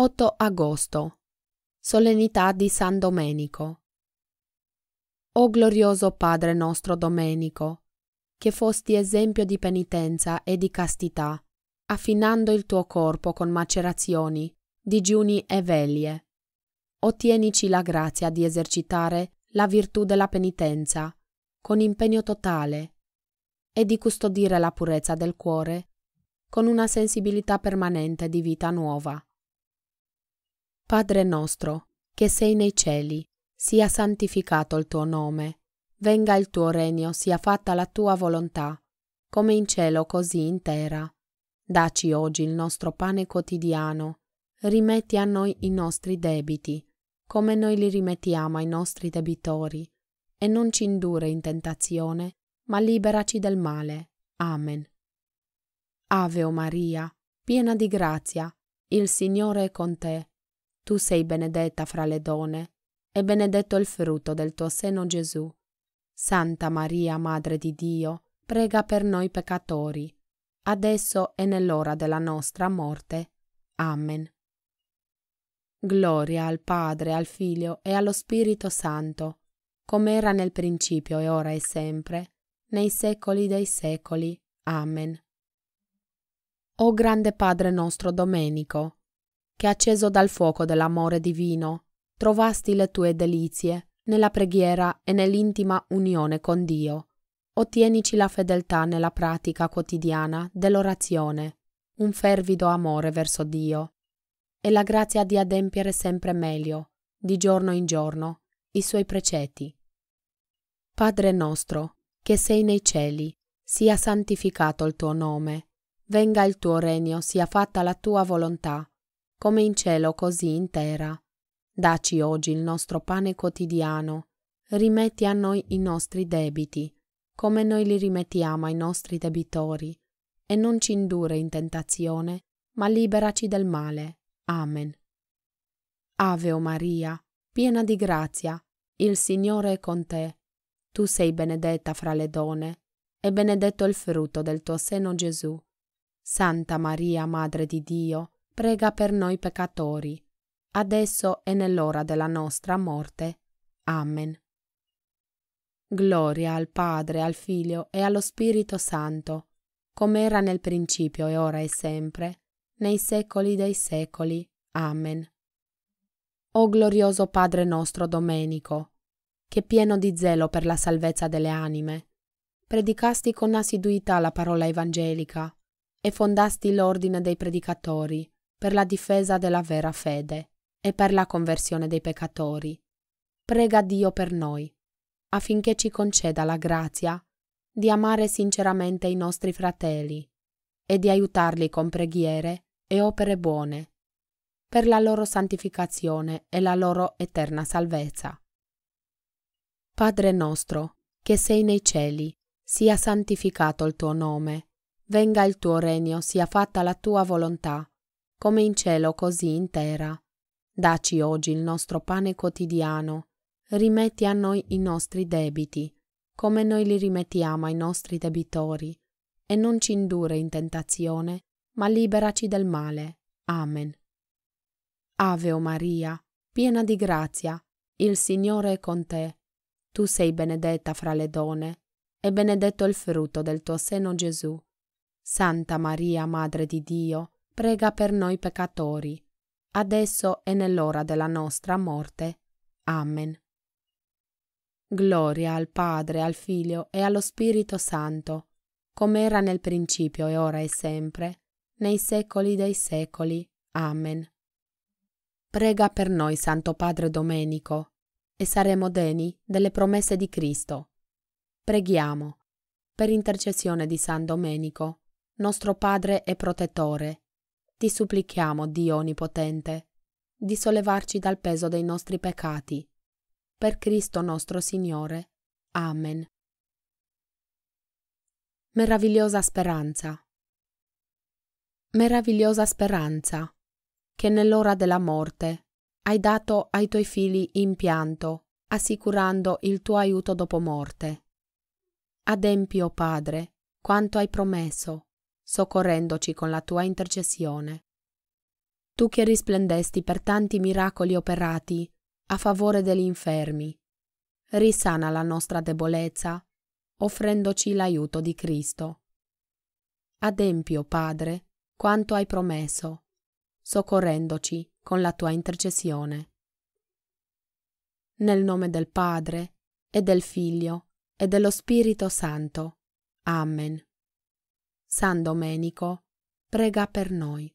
8 agosto Solennità di San Domenico O glorioso Padre nostro Domenico, che fosti esempio di penitenza e di castità, affinando il tuo corpo con macerazioni, digiuni e veglie. Ottienici la grazia di esercitare la virtù della penitenza con impegno totale e di custodire la purezza del cuore con una sensibilità permanente di vita nuova Padre nostro, che sei nei cieli, sia santificato il tuo nome, venga il tuo regno, sia fatta la tua volontà, come in cielo così in terra. Daci oggi il nostro pane quotidiano, rimetti a noi i nostri debiti, come noi li rimettiamo ai nostri debitori, e non ci indurre in tentazione, ma liberaci del male. Amen. Ave o Maria, piena di grazia, il Signore è con te. Tu sei benedetta fra le donne, e benedetto il frutto del tuo seno Gesù. Santa Maria, Madre di Dio, prega per noi peccatori, adesso e nell'ora della nostra morte. Amen. Gloria al Padre, al Figlio e allo Spirito Santo, come era nel principio e ora e sempre, nei secoli dei secoli. Amen. O grande Padre nostro Domenico, che acceso dal fuoco dell'amore divino, trovasti le tue delizie nella preghiera e nell'intima unione con Dio. Ottienici la fedeltà nella pratica quotidiana dell'orazione, un fervido amore verso Dio e la grazia di adempiere sempre meglio, di giorno in giorno, i suoi precetti. Padre nostro, che sei nei cieli, sia santificato il tuo nome, venga il tuo regno, sia fatta la tua volontà come in cielo così in terra. Daci oggi il nostro pane quotidiano, rimetti a noi i nostri debiti, come noi li rimettiamo ai nostri debitori, e non ci indurre in tentazione, ma liberaci del male. Amen. Ave o Maria, piena di grazia, il Signore è con te. Tu sei benedetta fra le donne, e benedetto il frutto del tuo seno Gesù. Santa Maria, Madre di Dio, prega per noi peccatori, adesso e nell'ora della nostra morte. Amen. Gloria al Padre, al Figlio e allo Spirito Santo, come era nel principio e ora e sempre, nei secoli dei secoli. Amen. O glorioso Padre nostro Domenico, che pieno di zelo per la salvezza delle anime, predicasti con assiduità la parola evangelica e fondasti l'ordine dei predicatori, per la difesa della vera fede e per la conversione dei peccatori. Prega Dio per noi, affinché ci conceda la grazia di amare sinceramente i nostri fratelli e di aiutarli con preghiere e opere buone, per la loro santificazione e la loro eterna salvezza. Padre nostro, che sei nei cieli, sia santificato il tuo nome, venga il tuo regno, sia fatta la tua volontà come in cielo così in terra. Daci oggi il nostro pane quotidiano, rimetti a noi i nostri debiti, come noi li rimettiamo ai nostri debitori, e non ci indurre in tentazione, ma liberaci del male. Amen. Ave o Maria, piena di grazia, il Signore è con te. Tu sei benedetta fra le donne, e benedetto il frutto del tuo seno Gesù. Santa Maria, Madre di Dio, prega per noi peccatori, adesso e nell'ora della nostra morte. Amen. Gloria al Padre, al Figlio e allo Spirito Santo, come era nel principio e ora e sempre, nei secoli dei secoli. Amen. Prega per noi, Santo Padre Domenico, e saremo degni delle promesse di Cristo. Preghiamo, per intercessione di San Domenico, nostro Padre e Protettore, ti supplichiamo, Dio Onnipotente, di sollevarci dal peso dei nostri peccati. Per Cristo nostro Signore. Amen. Meravigliosa speranza. Meravigliosa speranza, che nell'ora della morte hai dato ai tuoi figli in pianto, assicurando il tuo aiuto dopo morte. Adempio, Padre, quanto hai promesso, soccorrendoci con la tua intercessione. Tu che risplendesti per tanti miracoli operati a favore degli infermi, risana la nostra debolezza, offrendoci l'aiuto di Cristo. Adempio, Padre, quanto hai promesso, soccorrendoci con la tua intercessione. Nel nome del Padre, e del Figlio, e dello Spirito Santo. Amen. San Domenico, prega per noi.